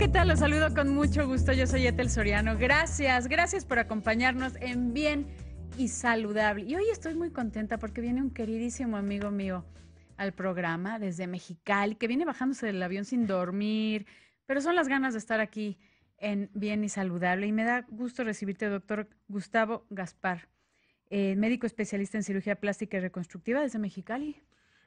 ¿Qué tal? Los saludo con mucho gusto. Yo soy Etel Soriano. Gracias, gracias por acompañarnos en Bien y Saludable. Y hoy estoy muy contenta porque viene un queridísimo amigo mío al programa desde Mexicali, que viene bajándose del avión sin dormir, pero son las ganas de estar aquí en Bien y Saludable. Y me da gusto recibirte, doctor Gustavo Gaspar, eh, médico especialista en cirugía plástica y reconstructiva desde Mexicali.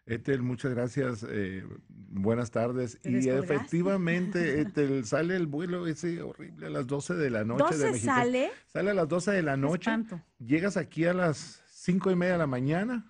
Etel, muchas gracias. Eh, buenas tardes. Y efectivamente, Etel, sale el vuelo ese horrible a las 12 de la noche. sale? Sale a las 12 de la noche. Llegas aquí a las 5 y media de la mañana.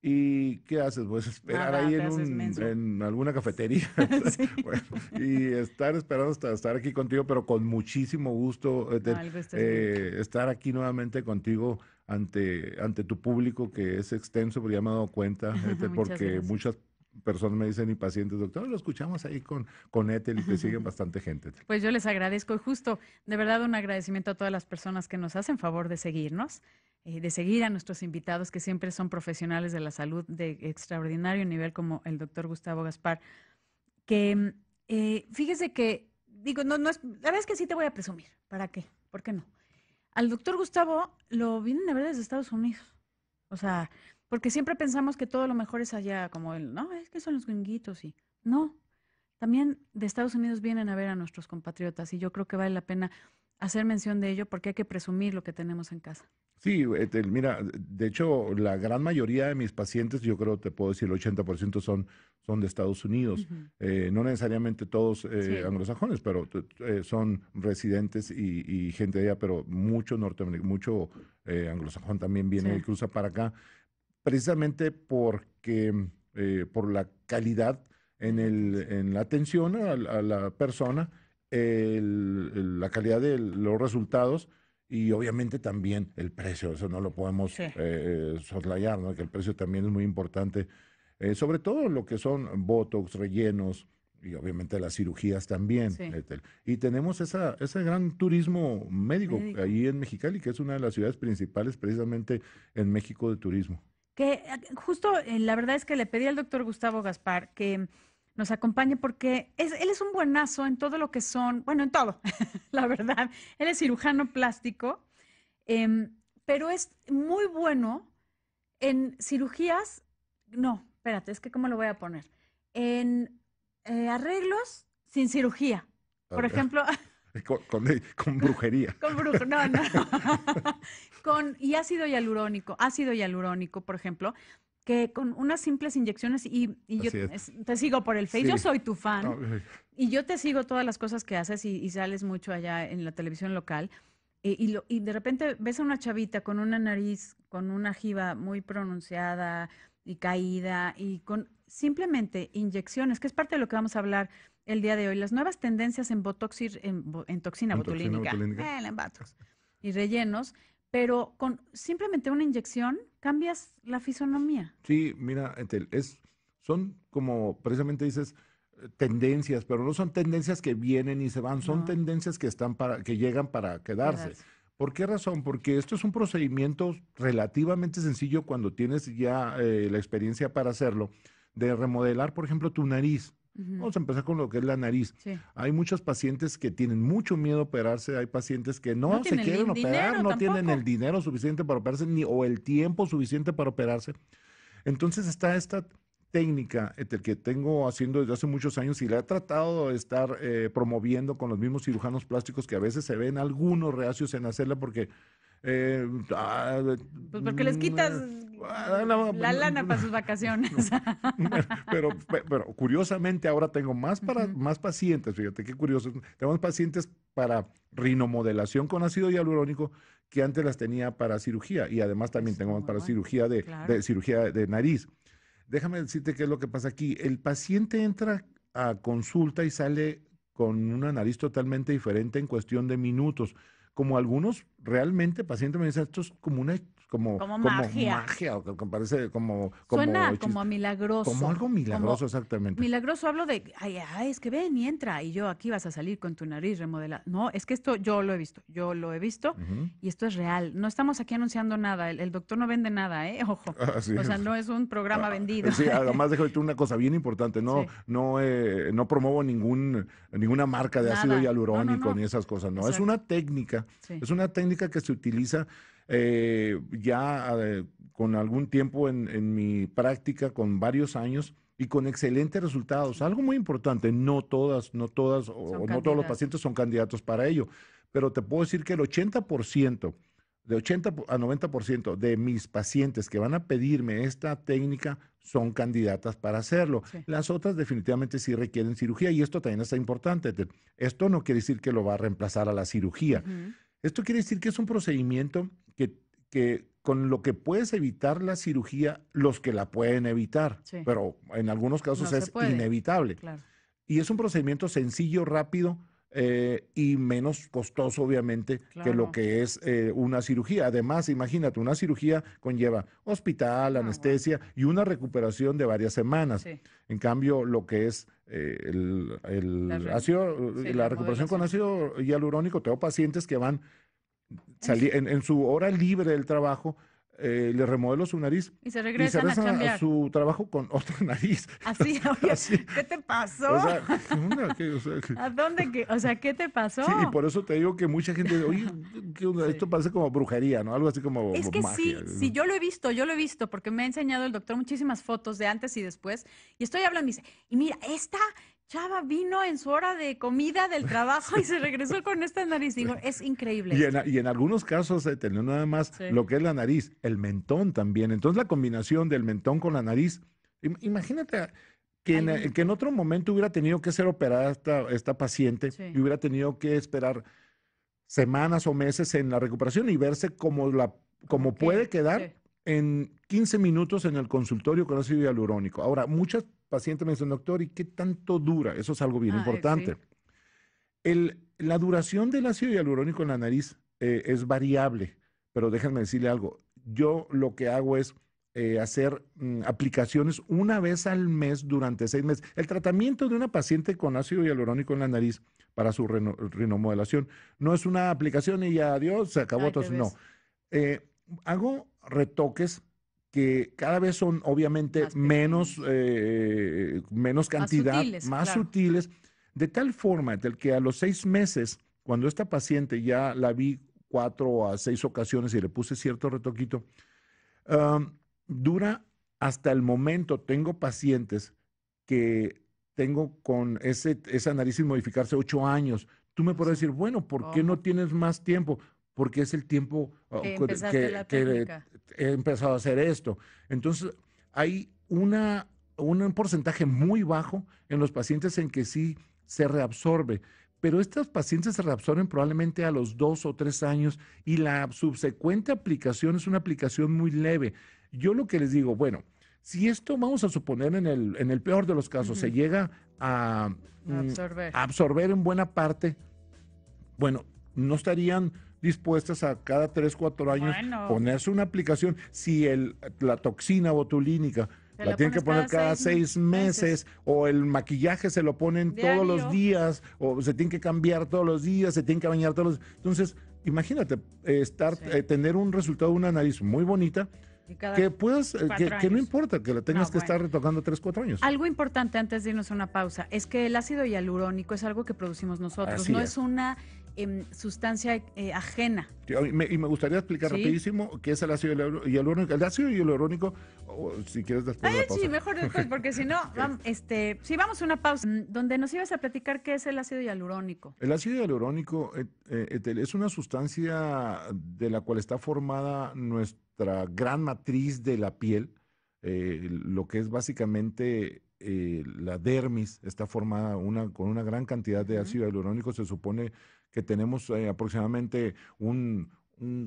¿Y qué haces? Pues esperar ahí en, en, alguna cafetería. y estar esperando hasta estar aquí contigo, pero con muchísimo gusto Etel, eh, estar aquí nuevamente contigo ante, tu público que es extenso, porque ya me he dado cuenta, este, porque muchas personas me dicen, y pacientes, doctor, lo escuchamos ahí con, con Ethel y te siguen bastante gente. Pues yo les agradezco y justo, de verdad, un agradecimiento a todas las personas que nos hacen favor de seguirnos, eh, de seguir a nuestros invitados que siempre son profesionales de la salud de extraordinario nivel como el doctor Gustavo Gaspar, que mm, eh, fíjese que, digo, no, no es, la verdad es que sí te voy a presumir, ¿para qué? ¿Por qué no? al doctor Gustavo lo vienen a ver desde Estados Unidos. O sea, porque siempre pensamos que todo lo mejor es allá, como él, no, es que son los gringuitos y no. También de Estados Unidos vienen a ver a nuestros compatriotas y yo creo que vale la pena hacer mención de ello porque hay que presumir lo que tenemos en casa. Sí, este, mira, de hecho, la gran mayoría de mis pacientes, yo creo, te puedo decir, el 80% son, son de Estados Unidos. Eh, no necesariamente todos eh, anglosajones, pero eh, son residentes y, gente de allá, pero mucho norteamericano, mucho anglosajón también viene y cruza para acá, precisamente porque, por la calidad en, el, en la atención a la persona el, la calidad de los resultados y obviamente también el precio, eso no lo podemos eh, soslayar, ¿no? que el precio también es muy importante, eh, sobre todo lo que son botox, rellenos y obviamente las cirugías también. Eh, y tenemos esa, ese gran turismo médico, ahí en Mexicali, que es una de las ciudades principales precisamente en México de turismo. Que justo la verdad es que le pedí al doctor Gustavo Gaspar que nos acompañe porque él es un buenazo en todo lo que son, bueno, en todo, la verdad. Él es cirujano plástico, em, pero es muy bueno en cirugías, no, espérate, es que cómo lo voy a poner, en eh, arreglos sin cirugía. Por ejemplo... Con, con, con, brujería. con no, no. con, y ácido hialurónico, ácido hialurónico, por ejemplo que con unas simples inyecciones, y, yo te sigo por el Face, yo soy tu fan, ah, y yo te sigo todas las cosas que haces y, sales mucho allá en la televisión local, eh, y, de repente ves a una chavita con una nariz, con una jiba muy pronunciada y caída, y con simplemente inyecciones, que es parte de lo que vamos a hablar el día de hoy, las nuevas tendencias en botox, en, toxina botulínica, en botox y rellenos, pero con simplemente una inyección cambias la fisonomía. Sí, mira, es, son como precisamente dices eh, tendencias, pero no son tendencias que vienen y se van, son tendencias que están para que llegan para quedarse. ¿Por qué razón? Porque esto es un procedimiento relativamente sencillo cuando tienes ya eh, la experiencia para hacerlo, de remodelar, por ejemplo, tu nariz. Vamos a empezar con lo que es la nariz. Hay muchos pacientes que tienen mucho miedo a operarse, hay pacientes que no, se quieren operar, no tienen el dinero suficiente para operarse ni o el tiempo suficiente para operarse. Entonces está esta técnica eh, que tengo haciendo desde hace muchos años y la he tratado de estar eh, promoviendo con los mismos cirujanos plásticos que a veces se ven algunos reacios en hacerla porque eh, ah, pues porque les quitas mm, ah, la lana para sus vacaciones. pero, curiosamente ahora tengo más para más pacientes, fíjate qué curioso. Tenemos pacientes para rinomodelación con ácido hialurónico que antes las tenía para cirugía y además también pues, tengo más para cirugía de, de cirugía de nariz. Déjame decirte qué es lo que pasa aquí. El paciente entra a consulta y sale con una nariz totalmente diferente en cuestión de minutos como algunos realmente pacientes me dicen, esto es como una como, como, magia. parece como, como Suena como milagroso. Como algo milagroso, exactamente. Milagroso, hablo de, ay, ah, es que ven y entra, y yo aquí vas a salir con tu nariz remodelada. No, es que esto yo lo he visto, yo lo he visto, y esto es real. No estamos aquí anunciando nada, el, doctor no vende nada, ¿eh? Ojo. Ah, o sea, no es un programa ah, vendido. Sí, además, déjame una cosa bien importante, no, no, eh, no promuevo ningún, ninguna marca de ácido hialurónico ni esas cosas, no. Es una técnica, es una técnica que se utiliza eh, ya eh, con algún tiempo en, mi práctica, con varios años, y con excelentes resultados. Algo muy importante, no todas, no todas, o no todos los pacientes son candidatos para ello, pero te puedo decir que el 80%, de 80 a 90% de mis pacientes que van a pedirme esta técnica son candidatas para hacerlo. Las otras definitivamente sí requieren cirugía y esto también está importante. Esto no quiere decir que lo va a reemplazar a la cirugía. Esto quiere decir que es un procedimiento que, con lo que puedes evitar la cirugía, los que la pueden evitar, pero en algunos casos es inevitable. Y es un procedimiento sencillo, rápido eh, y menos costoso, obviamente, que lo que es eh, una cirugía. Además, imagínate, una cirugía conlleva hospital, ah, anestesia y una recuperación de varias semanas. En cambio, lo que es eh, el, la, la recuperación con ácido hialurónico, tengo pacientes que van en, su hora libre del trabajo, eh, le remodeló su nariz. Y se regresa a, su trabajo con otra nariz. Así, ¿qué te pasó? ¿A dónde? Qué? O sea, ¿qué te pasó? Sí, y por eso te digo que mucha gente, oye, esto parece como brujería, ¿no? Algo así como Es que sí, yo lo he visto, yo lo he visto, porque me ha enseñado el doctor muchísimas fotos de antes y después, y estoy hablando y dice, y mira, esta Chava vino en su hora de comida del trabajo y se regresó con esta nariz. Digo, es increíble. Y en, algunos casos se eh, tenía nada más lo que es la nariz, el mentón también. Entonces la combinación del mentón con la nariz, imagínate ah, que en, otro momento hubiera tenido que ser operada esta, paciente y hubiera tenido que esperar semanas o meses en la recuperación y verse como, la, como puede quedar en 15 minutos en el consultorio con ácido hialurónico. Ahora, muchas paciente me dice, doctor, ¿y qué tanto dura? Eso es algo bien importante. la duración del ácido hialurónico en la nariz eh, es variable, pero déjenme decirle algo. Yo lo que hago es eh, hacer mm, aplicaciones una vez al mes durante seis meses. El tratamiento de una paciente con ácido hialurónico en la nariz para su renomodelación rinomodelación no es una aplicación y ya adiós, se acabó. No. Eh, hago retoques que cada vez son obviamente menos, eh, eh, menos cantidad, más sutiles, de tal forma que a los seis meses, cuando esta paciente ya la vi cuatro a seis ocasiones y le puse cierto retoquito, dura hasta el momento, tengo pacientes que tengo con ese, esa nariz sin modificarse ocho años. Tú me puedes decir, bueno, ¿por qué no tienes más tiempo? porque es el tiempo ah, que, he empezado a hacer esto. Entonces, hay una, un porcentaje muy bajo en los pacientes en que sí se reabsorbe, pero estas pacientes se reabsorben probablemente a los dos o tres años y la subsecuente aplicación es una aplicación muy leve. Yo lo que les digo, bueno, si esto vamos a suponer en el, en el peor de los casos, se llega a mm, absorber. en buena parte, bueno, no estarían dispuestas a cada 3, 4 años ponerse una aplicación. Si el, la toxina botulínica la, tienen que poner cada, seis, meses, o el maquillaje se lo ponen todos los días o se tiene que cambiar todos los días, se tiene que bañar todos los días. Entonces, imagínate eh, estar, eh, tener un resultado, de una nariz muy bonita, que puedas, eh, que, no importa, que lo tengas que estar retocando 3, 4 años. Algo importante antes de irnos a una pausa es que el ácido hialurónico es algo que producimos nosotros, no es, una em, sustancia eh, ajena. y, me, gustaría explicar rapidísimo qué es el ácido hialurónico. El ácido hialurónico, oh, si quieres después. Ay, ah, Sí, mejor después, porque si no, vamos, este, si vamos a una pausa, mm, donde nos ibas a platicar qué es el ácido hialurónico. El ácido hialurónico eh, es una sustancia de la cual está formada nuestra gran matriz de la piel, eh, lo que es básicamente eh, la dermis, está formada con una gran cantidad de ácido hialurónico. Se supone que tenemos eh, aproximadamente un,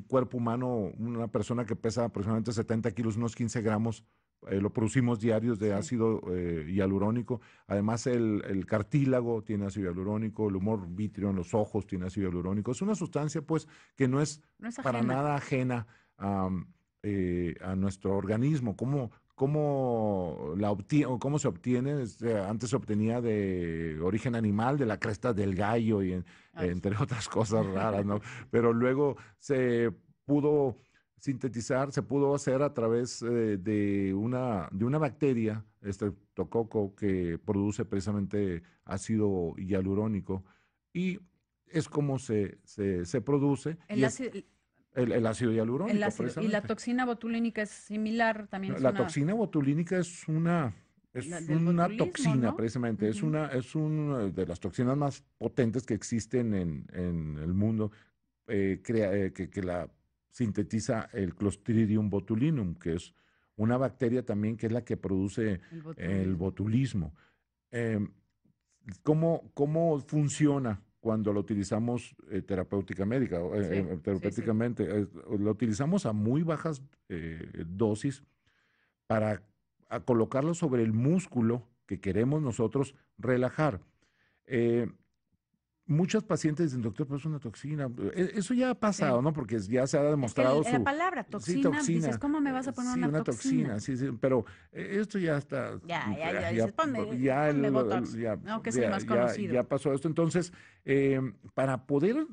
cuerpo humano, una persona que pesa aproximadamente 70 kilos, unos 15 gramos. lo producimos diarios de ácido hialurónico. Además, el, cartílago tiene ácido hialurónico, el humor vitrio en los ojos tiene ácido hialurónico. Es una sustancia, pues, que no es, para nada ajena. a eh, a nuestro organismo? ¿Cómo, la se obtiene? antes se obtenía de origen animal, de la cresta del gallo y entre otras cosas raras, ¿no? Pero luego se pudo sintetizar, se pudo hacer a través eh, de, una, de una bacteria, este que produce precisamente ácido hialurónico y es como se, produce. El, ácido hialurónico. Y la toxina botulínica es similar también. la toxina botulínica es una, es una toxina, precisamente. Es una, es eh, de las toxinas más potentes que existen en, el mundo, eh, eh, que, la sintetiza el Clostridium botulinum, que es una bacteria también que es la que produce el botulismo. Em, ¿cómo, ¿Cómo funciona? cuando lo utilizamos eh, terapéutica médica, eh, eh, terapéuticamente. lo utilizamos a muy bajas dosis para colocarlo sobre el músculo que queremos nosotros relajar muchas pacientes dicen, doctor, pero es una toxina. E-, eso ya ha pasado, ¿no? Porque ya se ha demostrado es que La palabra toxina, dices, ¿cómo me vas a poner sí, una, una toxina? Sí, sí, pero esto ya está... Ya, ya, ya, ya, ya, el, ya no, que es el más conocido. Ya, pasó esto. Entonces, em, para poder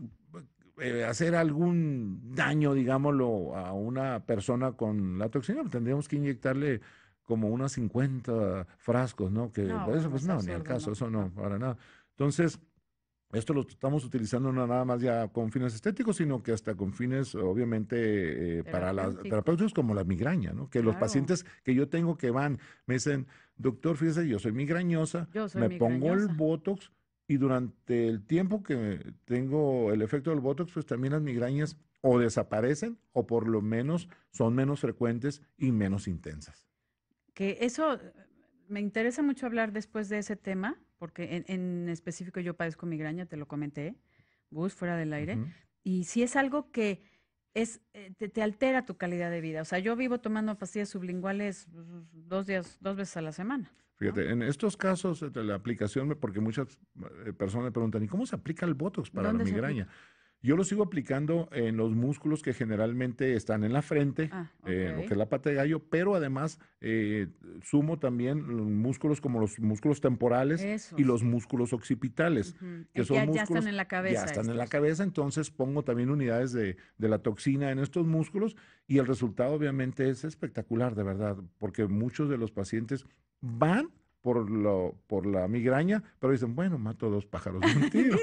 eh, hacer algún daño, digámoslo, a una persona con la toxina, pues, tendríamos que inyectarle como unos 50 frascos, ¿no? Que no, eso, pues no, ni al caso, eso no, no, para nada. Entonces, esto lo estamos utilizando no nada más ya con fines estéticos, sino que hasta con fines, obviamente, eh, para las terapéuticas como la migraña, ¿no? Que los pacientes que yo tengo que van, me dicen, doctor, fíjese, yo soy migrañosa, me pongo el Botox y durante el tiempo que tengo el efecto del Botox, pues también las migrañas o desaparecen o por lo menos son menos frecuentes y menos intensas. Que eso eh, me interesa mucho hablar después de ese tema, porque en, específico yo padezco migraña, te lo comenté, bus fuera del aire, y si es algo que es, eh, te, altera tu calidad de vida. O sea, yo vivo tomando pastillas sublinguales pues, dos días, dos veces a la semana. Fíjate, en estos casos eh, la aplicación, porque muchas eh, personas me preguntan, ¿y cómo se aplica el Botox para la migraña? Yo lo sigo aplicando en los músculos que generalmente están en la frente, ah, eh, lo que es la pata de gallo, pero además eh, sumo también músculos como los músculos temporales y los músculos occipitales, que son ya, músculos, ya están en la cabeza. Ya están en la cabeza, entonces pongo también unidades de la toxina en estos músculos y el resultado obviamente es espectacular, de verdad, porque muchos de los pacientes van por, lo, por la migraña, pero dicen, bueno, mato dos pájaros de un tiro.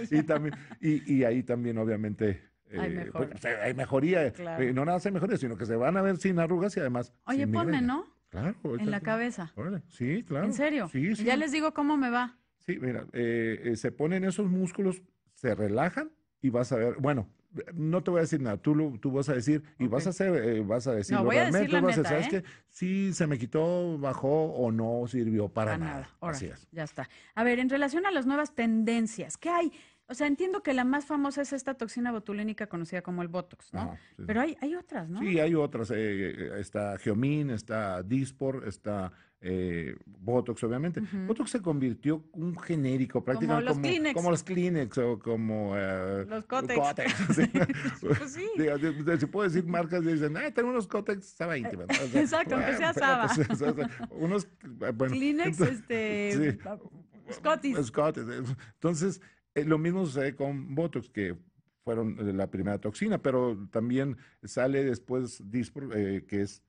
Y, también, y, ahí también, obviamente, hay, eh, pues, mejoría. Eh, no nada se mejoría, sino que se van a ver sin arrugas y además. Oye, ponme, ¿no? Claro. En la cabeza. Sí, claro. ¿En serio? Sí, sí. Ya les digo cómo me va. Sí, mira, eh, se ponen esos músculos, se relajan y vas a ver. Bueno, no te voy a decir nada, tú, tú vas a decir y vas a hacer, eh, vas a decir, no, voy a decir vas ¿sabes ¿eh? qué? sí se me quitó, bajó o no sirvió para, nada. Ya está. A ver, en relación a las nuevas tendencias, ¿qué hay? O sea, entiendo que la más famosa es esta toxina botulínica conocida como el Botox, ¿no? Pero hay, otras, ¿no? Sí, hay otras. Eh, está Geomin, está Dispor, está eh, Botox, obviamente. Botox se convirtió un genérico prácticamente como los, Kleenex. los o como los Cotex. ¿sí? si puedo decir marcas, dicen, ah, tengo unos Cotex estaba íntima. Exacto, aunque sea Saba. Pues, unos, eh, bueno, Kleenex, este. Sí. Eh, entonces, lo mismo sucede con Botox, que fueron la primera toxina, pero también sale después Dispro, que es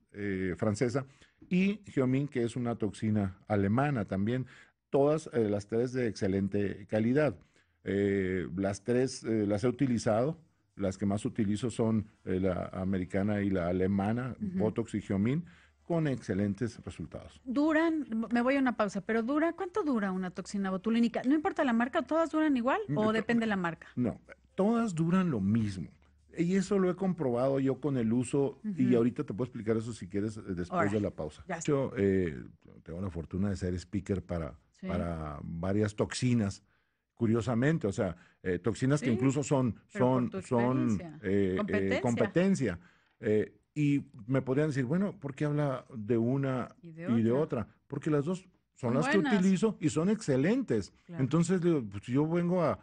francesa, y Geomin, que es una toxina alemana también. Todas eh, las tres de excelente calidad. Eh, las tres eh, las he utilizado. Las que más utilizo son la americana y la alemana, Botox y Geomin, con excelentes resultados. Duran, me voy a una pausa, pero dura, ¿cuánto dura una toxina botulínica? No importa la marca, ¿todas duran igual o depende la marca? No, todas duran lo mismo. Y eso lo he comprobado yo con el uso, y ahorita te puedo explicar eso si quieres eh, después de la pausa. Yo eh, tengo la fortuna de ser speaker para, para varias toxinas, curiosamente, o sea, eh, toxinas que incluso son, son, son competencia. y me podrían decir, bueno, ¿por qué habla de una y de, otra? Porque las dos son las que utilizo y son excelentes. Entonces, pues, yo vengo a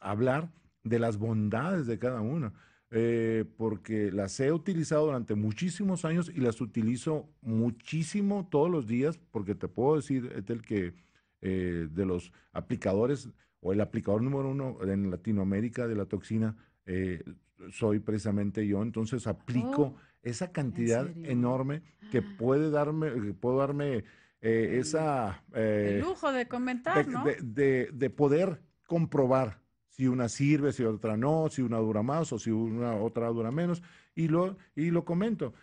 hablar de las bondades de cada una, eh, porque las he utilizado durante muchísimos años y las utilizo muchísimo todos los días, porque te puedo decir, Etel, que eh, de los aplicadores o el aplicador número uno en Latinoamérica de la toxina, eh, soy precisamente yo, entonces aplico oh, esa cantidad enorme que ah. puede darme, puedo darme esa... el lujo de comentar, ¿no? de, poder comprobar si una sirve, si otra no, si una dura más o si una otra dura menos. Y lo, y lo comento.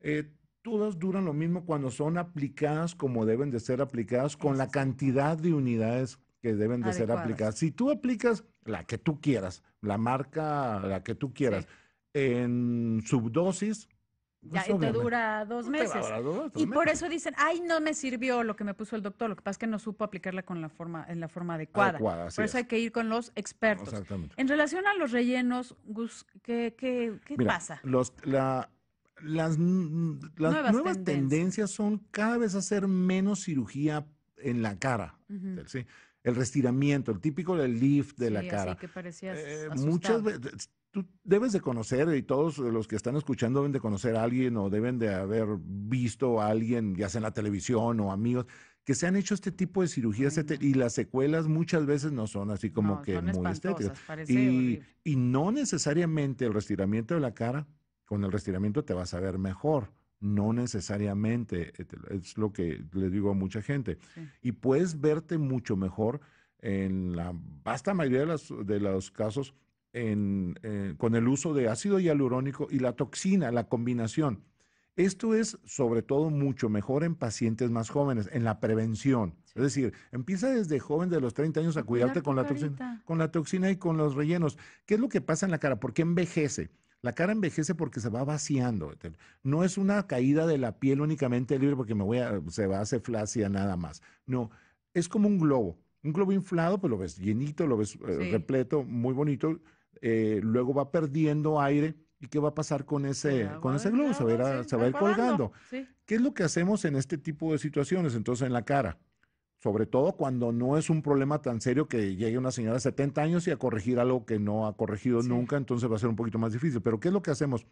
Eh, todas duran lo mismo cuando son aplicadas como deben de ser aplicadas, con la cantidad de unidades que deben de ser aplicadas. Si tú aplicas la que tú quieras, la marca, la que tú quieras, en subdosis, ya esto dura dos meses. y por eso dicen, ay, no me sirvió lo que me puso el doctor. Lo que pasa es que no supo aplicarla con la forma, en la forma adecuada. por eso hay que ir con los expertos. Exactamente. En relación a los rellenos, Gus, ¿qué, qué, qué pasa? las, nuevas, tendencias. son cada vez hacer menos cirugía en la cara. El restiramiento, el típico del lift de la cara. Así que parecías eh, muchas veces tú debes de conocer, y todos los que están escuchando deben de conocer a alguien o deben de haber visto a alguien, ya sea en la televisión o amigos, que se han hecho este tipo de cirugías este, y las secuelas muchas veces no son así como que muy estéticas. Y, no necesariamente el restiramiento de la cara, con el restiramiento te vas a ver mejor. No necesariamente, eh, es lo que le digo a mucha gente. Y puedes verte mucho mejor en la vasta mayoría de los casos eh, con el uso de ácido hialurónico y la toxina, la combinación. Esto es sobre todo mucho mejor en pacientes más jóvenes, en la prevención. Es decir, empieza desde joven de los 30 años a cuidarte con la toxina, con la toxina y con los rellenos. ¿Qué es lo que pasa en la cara? ¿Por qué envejece? La cara envejece porque se va vaciando. No es una caída de la piel únicamente libre porque me voy se va a hacer flácida nada más. No, es como un globo. Un globo inflado, pues lo ves llenito, lo ves eh, repleto, muy bonito eh, luego va perdiendo aire. ¿Y qué va a pasar con ese, con ese globo? Se va, a, se va a ir colgando. ¿Qué es lo que hacemos en este tipo de situaciones? Entonces, en la cara, sobre todo cuando no es un problema tan serio que llegue una señora de 70 años y a corregir algo que no ha corregido nunca, entonces va a ser un poquito más difícil. Pero ¿qué es lo que hacemos?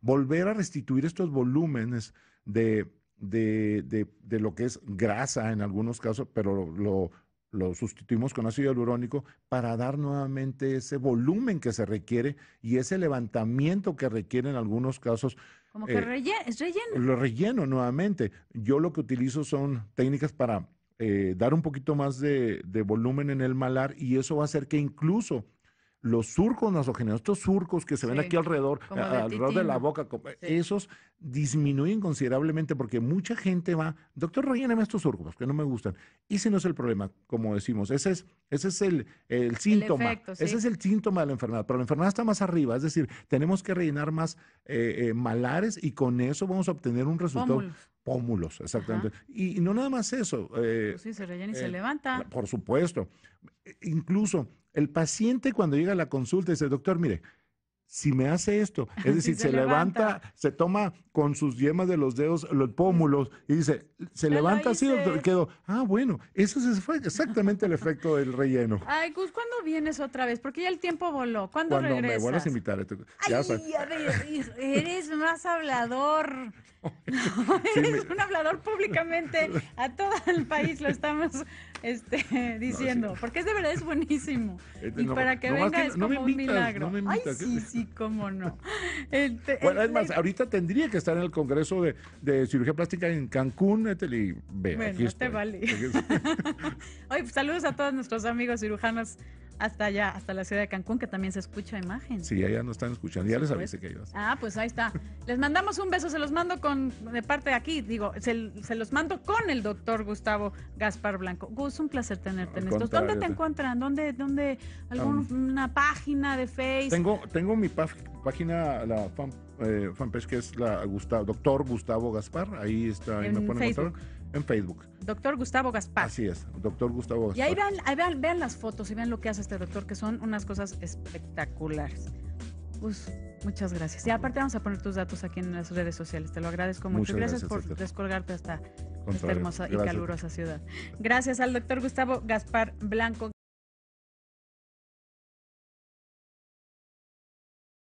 Volver a restituir estos volúmenes de, de, de, lo que es grasa en algunos casos, pero lo, lo sustituimos con ácido hialurónico para dar nuevamente ese volumen que se requiere y ese levantamiento que requiere en algunos casos. Como que eh, relleno. Lo relleno nuevamente. Yo lo que utilizo son técnicas para eh, dar un poquito más de, de, volumen en el malar y eso va a hacer que incluso los surcos nasogenianos, estos surcos que se ven aquí alrededor, alrededor de la boca, esos disminuyen considerablemente porque mucha gente va, doctor, relléname estos surcos que no me gustan. Y ese no es el problema, como decimos, ese es, ese es el, el síntoma, ese es el síntoma de la enfermedad, pero la enfermedad está más arriba, es decir, tenemos que rellenar más eh, eh, malares y con eso vamos a obtener un resultado. Pómulos. exactamente. Y, no nada más eso. Eh, pues sí, se rellena y se levanta. Por supuesto. Incluso el paciente cuando llega a la consulta dice, doctor, mire, si me hace esto, es decir, se, levanta, se toma con sus yemas de los dedos los pómulos y dice, se levanta así, quedó, ah, bueno, ese fue exactamente el efecto del relleno. Ay, Gus, ¿cuándo vienes otra vez? Porque ya el tiempo voló. ¿Cuándo Cuando regresas? me a invitar. Este, Ay, eres más hablador. eres un hablador públicamente. A todo el país lo estamos este, diciendo. Porque es de verdad, es buenísimo. Este, y para que venga es como un milagro. Me Ay, sí, sí sí, cómo no. Este, bueno, es ahorita tendría que estar en el Congreso de, Cirugía Plástica en Cancún, y ve, bueno, aquí te vale. Oye, pues, saludos a todos nuestros amigos cirujanos hasta allá, hasta la ciudad de Cancún, que también se escucha imagen. Sí, allá no están escuchando, ya les avisé que ibas. Ah, pues ahí está. les mandamos un beso, se los mando con, de parte de aquí, digo, se, los mando con el doctor Gustavo Gaspar Blanco. Gus, un placer tenerte en estos. ¿Dónde te encuentran? ¿Dónde, dónde, alguna página de Facebook? Tengo, tengo mi página, la eh, fanpage que es la Gustavo, doctor Gustavo Gaspar, ahí está, ahí me pone en Facebook. Doctor Gustavo Gaspar. Así es, doctor Gustavo Gaspar. Y ahí vean, vean, las fotos y vean lo que hace este doctor, que son unas cosas espectaculares. muchas gracias. Y aparte vamos a poner tus datos aquí en las redes sociales. Te lo agradezco mucho. Muchas gracias, por descolgarte hasta esta hermosa y calurosa ciudad. Gracias al doctor Gustavo Gaspar Blanco.